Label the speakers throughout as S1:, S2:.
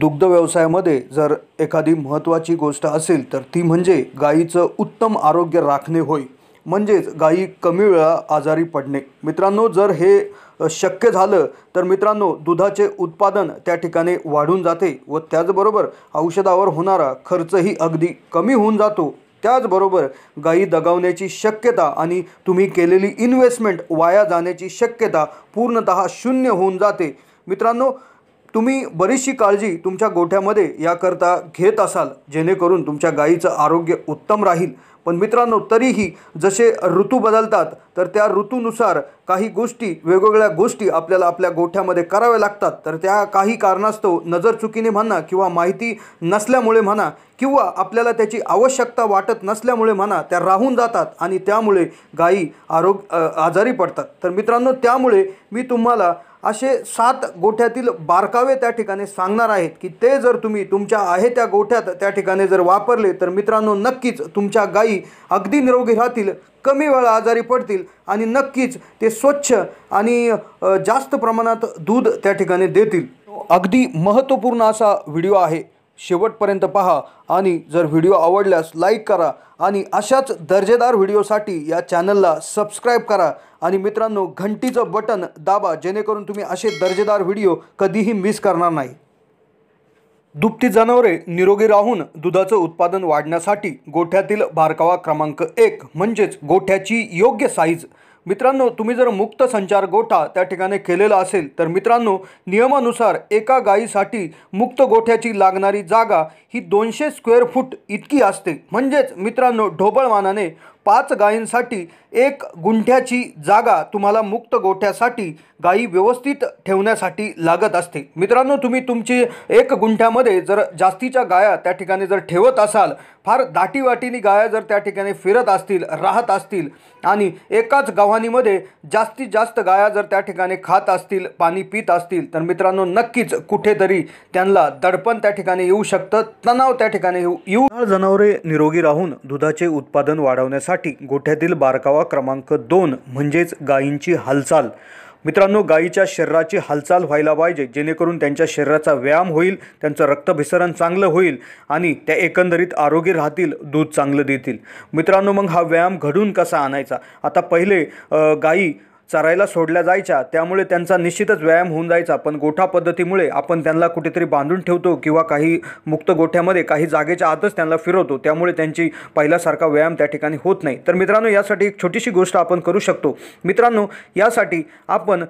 S1: दुग्ध व्यवसायामध्ये जर एखादी महत्त्वाची गोष्ट असेल तर ती म्हणजे गायीचं उत्तम आरोग्य राखणे होय म्हणजेच गायी कमी वेळा आजारी पडणे मित्रांनो जर हे शक्य झालं तर मित्रांनो दुधाचे उत्पादन त्या ठिकाणी वाढून जाते व त्याचबरोबर औषधावर होणारा खर्चही अगदी कमी होऊन जातो त्याचबरोबर गायी दगावण्याची शक्यता आणि तुम्ही केलेली इन्व्हेस्टमेंट वाया जाण्याची शक्यता पूर्णत शून्य होऊन जाते मित्रांनो तुम्ही बरीचशी काळजी तुमच्या गोठ्यामध्ये याकरता घेत असाल जेणेकरून तुमच्या गायीचं आरोग्य उत्तम राहील पण मित्रांनो तरीही जसे ऋतू बदलतात तर त्या ऋतूनुसार काही गोष्टी वेगवेगळ्या गोष्टी आपल्याला आपल्या गोठ्यामध्ये कराव्या लागतात तर त्या काही कारणास्तव नजर चुकीने म्हणा किंवा माहिती नसल्यामुळे म्हणा किंवा आपल्याला त्याची आवश्यकता वाटत नसल्यामुळे म्हणा त्या राहून जातात आणि त्यामुळे गायी आरोग्य आजारी पडतात तर मित्रांनो त्यामुळे मी तुम्हाला असे सात गोठ्यातील बारकावे त्या ठिकाणी सांगणार आहेत की ते जर तुम्ही तुमच्या आहे त्या गोठ्यात त्या ठिकाणी जर वापरले तर मित्रांनो नक्कीच तुमच्या गायी अगदी निरोगी राहतील कमी वेळा आजारी पडतील आणि नक्कीच ते स्वच्छ आणि जास्त प्रमाणात दूध त्या ठिकाणी देतील अगदी महत्त्वपूर्ण असा व्हिडिओ आहे शेवटपर्यंत पहा आणि जर व्हिडिओ आवडल्यास लाईक करा आणि अशाच दर्जेदार व्हिडिओसाठी या चॅनलला सबस्क्राईब करा आणि मित्रांनो घंटीचं बटन दाबा जेणेकरून तुम्ही असे दर्जेदार व्हिडिओ कधीही मिस करणार नाही दुभती जनावरे निरोगी राहून दुधाचं उत्पादन वाढण्यासाठी गोठ्यातील बारकावा क्रमांक एक म्हणजेच गोठ्याची योग्य साईज मित्रांनो तुम्ही जर मुक्त संचार गोठा त्या ठिकाणी केलेला असेल तर मित्रांनो नियमानुसार एका गायीसाठी मुक्त गोठ्याची लागणारी जागा ही दोनशे स्क्वेअर फूट इतकी असते म्हणजेच मित्रांनो ढोबळमानाने पाच गायींसाठी एक गुंठ्याची जागा तुम्हाला मुक्त गोठ्यासाठी गायी व्यवस्थित ठेवण्यासाठी लागत असते मित्रांनो तुम्ही तुमची एक गुंठ्यामध्ये जर जास्तीच्या गाया त्या ठिकाणी जर ठेवत असाल फार दाटीवाटीनी गाया जर त्या ठिकाणी फिरत असतील राहत असतील आणि एकाच गव्हाणीमध्ये जास्तीत जास्त गाया जर त्या ठिकाणी खात असतील पाणी पित असतील तर मित्रांनो नक्कीच कुठेतरी त्यांना दडपण त्या ठिकाणी येऊ शकतं तणाव त्या ठिकाणी येऊ येऊ जनावरे निरोगी राहून दुधाचे उत्पादन वाढवण्यासाठी गोठ्यातील बारकावा क्रमांक दोन म्हणजेच गायींची हालचाल मित्रांनो गायीच्या शरीराची हालचाल व्हायला पाहिजे जेणेकरून त्यांच्या शरीराचा व्यायाम होईल त्यांचं रक्तभिसरण चांगलं होईल आणि त्या एकंदरीत आरोग्य राहतील दूध चांगलं देतील मित्रांनो मग हा व्यायाम घडून कसा आणायचा आता पहिले गायी चरायला सोडल्या जायच्या त्यामुळे त्यांचा निश्चितच व्यायाम होऊन जायचा पण गोठा पद्धतीमुळे आपण त्यांना कुठेतरी बांधून ठेवतो किंवा काही मुक्त गोठ्यामध्ये काही जागेच्या आतच त्यांना फिरवतो त्यामुळे त्यांची पहिल्यासारखा व्यायाम त्या ठिकाणी होत नाही तर मित्रांनो यासाठी एक छोटीशी गोष्ट आपण करू शकतो मित्रांनो यासाठी आपण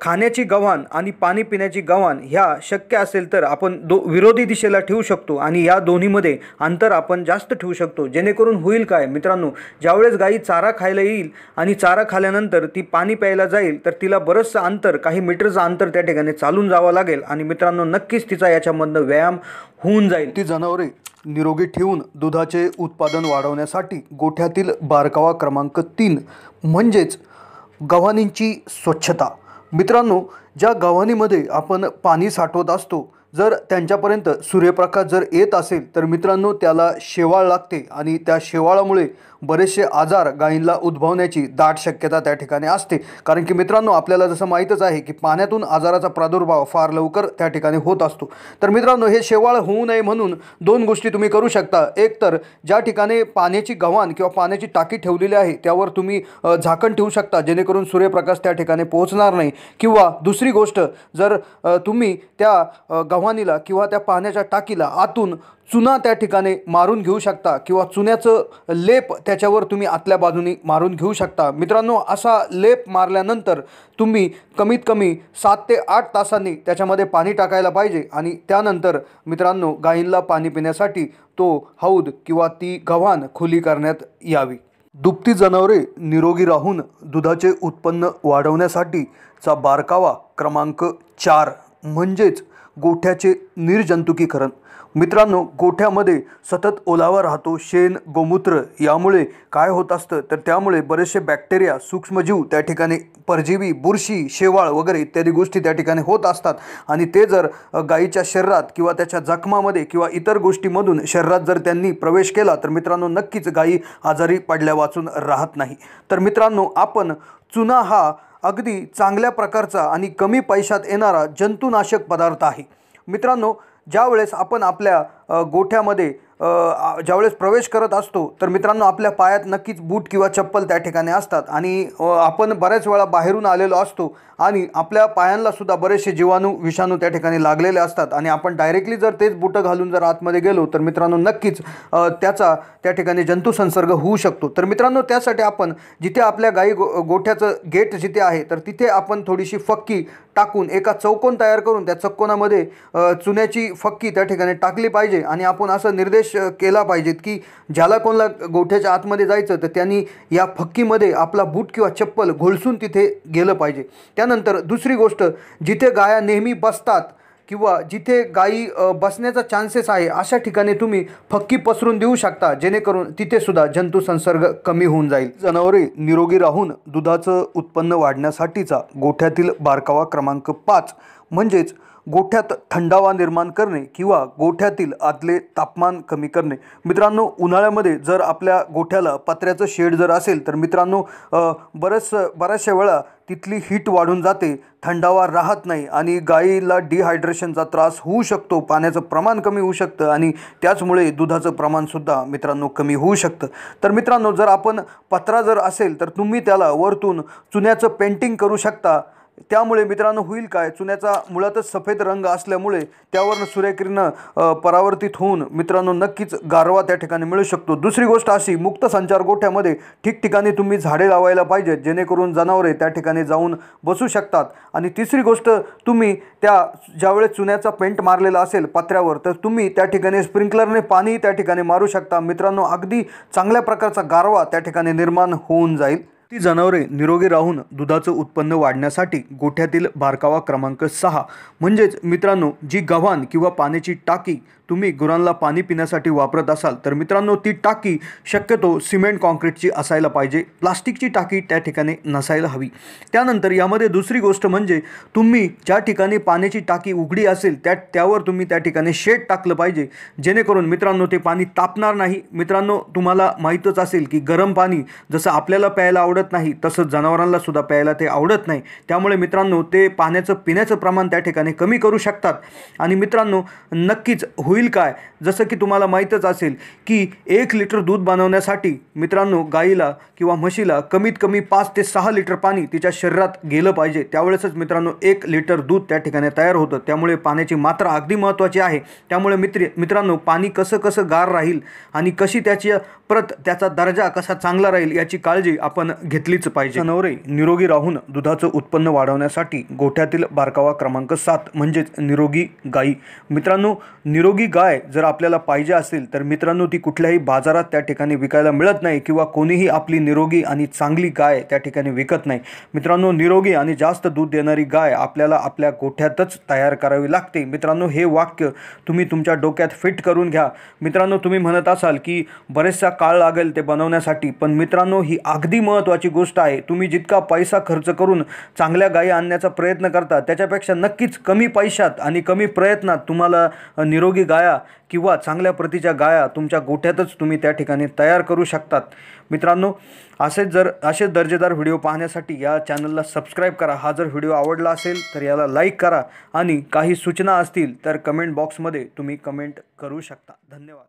S1: खाण्याची गव्हाण आणि पाणी पिण्याची गव्हाण ह्या शक्य असेल तर आपण दो विरोधी दिशेला ठेवू शकतो आणि या दोन्हीमध्ये अंतर आपण जास्त ठेवू शकतो जेणेकरून होईल काय मित्रांनो ज्यावेळेस गाई चारा खायला येईल आणि चारा खाल्यानंतर ती पा पाणी प्यायला जाईल तर तिला बरंचसं अंतर काही मीटरचं अंतर त्या ठिकाणी चालून जावं लागेल आणि मित्रांनो नक्कीच तिचा याच्यामधनं व्यायाम होऊन जाईल ती जनावरे निरोगी ठेवून दुधाचे उत्पादन वाढवण्यासाठी गोठ्यातील बारकावा क्रमांक तीन म्हणजेच गव्हाणींची स्वच्छता मित्रांनो ज्या गव्हाणीमध्ये आपण पाणी साठवत असतो जर त्यांच्यापर्यंत सूर्यप्रकाश जर येत असेल तर मित्रांनो त्याला शेवाळ लागते आणि त्या शेवाळामुळे बरेचसे आजार गायींला उद्भवण्याची दाट शक्यता त्या ठिकाणी असते कारण की मित्रांनो आपल्याला जसं माहीतच आहे की पाण्यातून आजाराचा प्रादुर्भाव फार लवकर त्या ठिकाणी होत असतो तर मित्रांनो हे शेवाळ होऊ नये म्हणून दोन गोष्टी तुम्ही करू शकता एक तर ज्या ठिकाणी पाण्याची गव्हाण किंवा पाण्याची टाकी ठेवलेली आहे त्यावर तुम्ही झाकण ठेवू शकता जेणेकरून सूर्यप्रकाश त्या ठिकाणी पोहोचणार नाही किंवा दुसरी गोष्ट जर तुम्ही त्या गव्हाणीला किंवा त्या पाण्याच्या टाकीला आतून चुना त्या ठिकाणी मारून घेऊ शकता किंवा चुन्याचं लेप त्याच्यावर तुम्ही आतल्या बाजूने मारून घेऊ शकता मित्रांनो असा लेप मारल्यानंतर तुम्ही कमीत कमी सात ते आठ तासांनी त्याच्यामध्ये पाणी टाकायला पाहिजे आणि त्यानंतर मित्रांनो गायींना पाणी पिण्यासाठी तो हौद किंवा ती गव्हाण खुली करण्यात यावी दुभती जनावरे निरोगी राहून दुधाचे उत्पन्न वाढवण्यासाठीचा बारकावा क्रमांक चार म्हणजेच गोठ्याचे निर्जंतुकीकरण मित्रांनो गोठ्यामध्ये सतत ओलावा राहतो शेण गोमूत्र यामुळे काय होत असतं तर त्यामुळे बरेचसे बॅक्टेरिया सूक्ष्मजीव त्या ठिकाणी परजीवी बुरशी शेवाळ वगैरे इत्यादी गोष्टी त्या ठिकाणी होत असतात आणि ते जर गायीच्या शरीरात किंवा त्याच्या जखमामध्ये किंवा इतर गोष्टीमधून शरीरात जर त्यांनी प्रवेश केला तर मित्रांनो नक्कीच गायी आजारी पडल्या वाचून राहत नाही तर मित्रांनो आपण चुना हा अगदी चांगल्या प्रकारचा आणि कमी पैशात येणारा जंतुनाशक पदार्थ आहे मित्रांनो ज्यावेळेस आपण आपल्या गोठ्यामध्ये ज्यावेळेस प्रवेश करत असतो तर मित्रांनो आपल्या पायात नक्कीच बूट किंवा चप्पल त्या ठिकाणी असतात आणि आपण बऱ्याच वेळा बाहेरून आलेलो असतो आणि आपल्या सुद्धा बरेचसे जीवाणू विषाणू त्या ठिकाणी लागलेले असतात आणि आपण डायरेक्टली जर तेच बुटं घालून जर आतमध्ये गेलो तर मित्रांनो नक्कीच त्याचा त्या ठिकाणी जंतुसंसर्ग होऊ शकतो तर मित्रांनो त्यासाठी आपण जिथे आपल्या गाई गो गोठ्याचं गेट जिथे आहे तर तिथे आपण थोडीशी फक्की टाकून एका चौकोन तयार करून त्या चौकोनामध्ये चुन्याची फक्की त्या ठिकाणी टाकली पाहिजे आणि आपण असा निर्देश केला पाहिजेत की ज्याला कोणाला गोठ्याच्या आतमध्ये जायचं तर त्यांनी या फक्कीमध्ये आपला बूट किंवा चप्पल घोळसून तिथे गेलं पाहिजे त्यानंतर दुसरी गोष्ट जिथे गाया नेहमी बसतात किंवा जिथे गायी बसण्याचा चान्सेस आहे अशा ठिकाणी तुम्ही फक्की पसरून देऊ शकता जेणेकरून तिथेसुद्धा जंतू संसर्ग कमी होऊन जाईल जनावरे निरोगी राहून दुधाचं उत्पन्न वाढण्यासाठीचा गोठ्यातील बारकावा क्रमांक पाच म्हणजेच गोठ्यात थंडावा निर्माण करणे किंवा गोठ्यातील आतले तापमान कमी करणे मित्रांनो उन्हाळ्यामध्ये जर आपल्या गोठ्याला पत्र्याचं शेड जर असेल तर मित्रांनो बरंच बऱ्याचशा वेळा तिथली हीट वाढून जाते थंडावा राहत नाही आणि गाईला डिहायड्रेशनचा त्रास होऊ शकतो पाण्याचं प्रमाण कमी होऊ शकतं आणि त्याचमुळे दुधाचं प्रमाणसुद्धा मित्रांनो कमी होऊ शकतं तर मित्रांनो जर आपण पत्रा जर असेल तर तुम्ही त्याला वरतून चुन्याचं पेंटिंग करू शकता त्यामुळे मित्रांनो होईल काय चुन्याचा मुळातच सफेद रंग असल्यामुळे त्यावरनं सूर्यकिरण परावर्तित होऊन मित्रांनो नक्कीच गारवा त्या ठिकाणी मिळू शकतो दुसरी गोष्ट अशी मुक्त संचार गोठ्यामध्ये ठिकठिकाणी तुम्ही झाडे लावायला पाहिजेत जेणेकरून जनावरे त्या ठिकाणी जाऊन बसू शकतात आणि तिसरी गोष्ट तुम्ही त्या ज्यावेळेस चुन्याचा पेंट मारलेला असेल पात्र्यावर तर तुम्ही त्या ठिकाणी स्प्रिंकलरने पाणी त्या ठिकाणी मारू शकता मित्रांनो अगदी चांगल्या प्रकारचा गारवा त्या ठिकाणी निर्माण होऊन जाईल ती जनावरे निरोगी राहून दुधाचं उत्पन्न वाढण्यासाठी गोठ्यातील बारकावा क्रमांक सहा म्हणजेच मित्रांनो जी गव्हाण किंवा पाण्याची टाकी तुम्ही गुरांना पाणी पिण्यासाठी वापरत असाल तर मित्रांनो ती टाकी शक्यतो सिमेंट कॉन्क्रीटची असायला पाहिजे प्लास्टिकची टाकी त्या ठिकाणी नसायला हवी त्यानंतर यामध्ये दुसरी गोष्ट म्हणजे तुम्ही ज्या ठिकाणी पाण्याची टाकी उघडी असेल त्या त्यावर तुम्ही त्या ठिकाणी शेड टाकलं पाहिजे जेणेकरून मित्रांनो ते पाणी तापणार नाही मित्रांनो तुम्हाला माहीतच असेल की गरम पाणी जसं आपल्याला प्यायला आवडत नाही तसंच जनावरांना सुद्धा प्यायला ते आवडत नाही त्यामुळे मित्रांनो ते पाण्याचं पिण्याचं प्रमाण त्या ठिकाणी कमी करू शकतात आणि मित्रांनो नक्कीच होईल होईल काय जसं की तुम्हाला माहीतच असेल की एक लिटर दूध बनवण्यासाठी मित्रांनो गाईला किंवा म्हशीला कमीत कमी पाच ते सहा लिटर पाणी तिच्या शरीरात गेलं पाहिजे त्यावेळेसच मित्रांनो एक लिटर दूध त्या ठिकाणी तयार होतं त्यामुळे पाण्याची मात्रा अगदी महत्त्वाची आहे त्यामुळे मित्र मित्रांनो पाणी कसं कसं गार राहील आणि कशी त्याची प्रत त्याचा दर्जा कसा चांगला राहील याची काळजी आपण घेतलीच पाहिजे नवरे निरोगी राहून दुधाचं उत्पन्न वाढवण्यासाठी गोठ्यातील बारकावा क्रमांक सात म्हणजेच निरोगी गाई मित्रांनो निरोगी गाय जर आपल्याला पाहिजे असेल तर मित्रांनो ती कुठल्याही बाजारात त्या ठिकाणी विकायला मिळत नाही किंवा कोणीही आपली निरोगी आणि चांगली गाय त्या ठिकाणी विकत नाही मित्रांनो निरोगी आणि जास्त दूध देणारी गाय आपल्याला आपल्या गोठ्यातच तयार करावी लागते मित्रांनो हे वाक्य तुम्ही तुमच्या डोक्यात फिट करून घ्या मित्रांनो तुम्ही म्हणत असाल की बरेचसा काळ लागेल ते बनवण्यासाठी पण मित्रांनो ही अगदी महत्त्वाची गोष्ट आहे तुम्ही जितका पैसा खर्च करून चांगल्या गायी आणण्याचा प्रयत्न करता त्याच्यापेक्षा नक्कीच कमी पैशात आणि कमी प्रयत्नात तुम्हाला निरोगी गाय गाया किंवा चांगल्या प्रतीच्या गाया तुमच्या गोठ्यातच तुम्ही त्या ठिकाणी तयार करू शकतात मित्रांनो असेच जर असे दर्जेदार व्हिडिओ पाहण्यासाठी या चॅनलला सबस्क्राईब करा हा जर व्हिडिओ आवडला असेल तर याला लाईक करा आणि काही सूचना असतील तर कमेंट बॉक्समध्ये तुम्ही कमेंट करू शकता धन्यवाद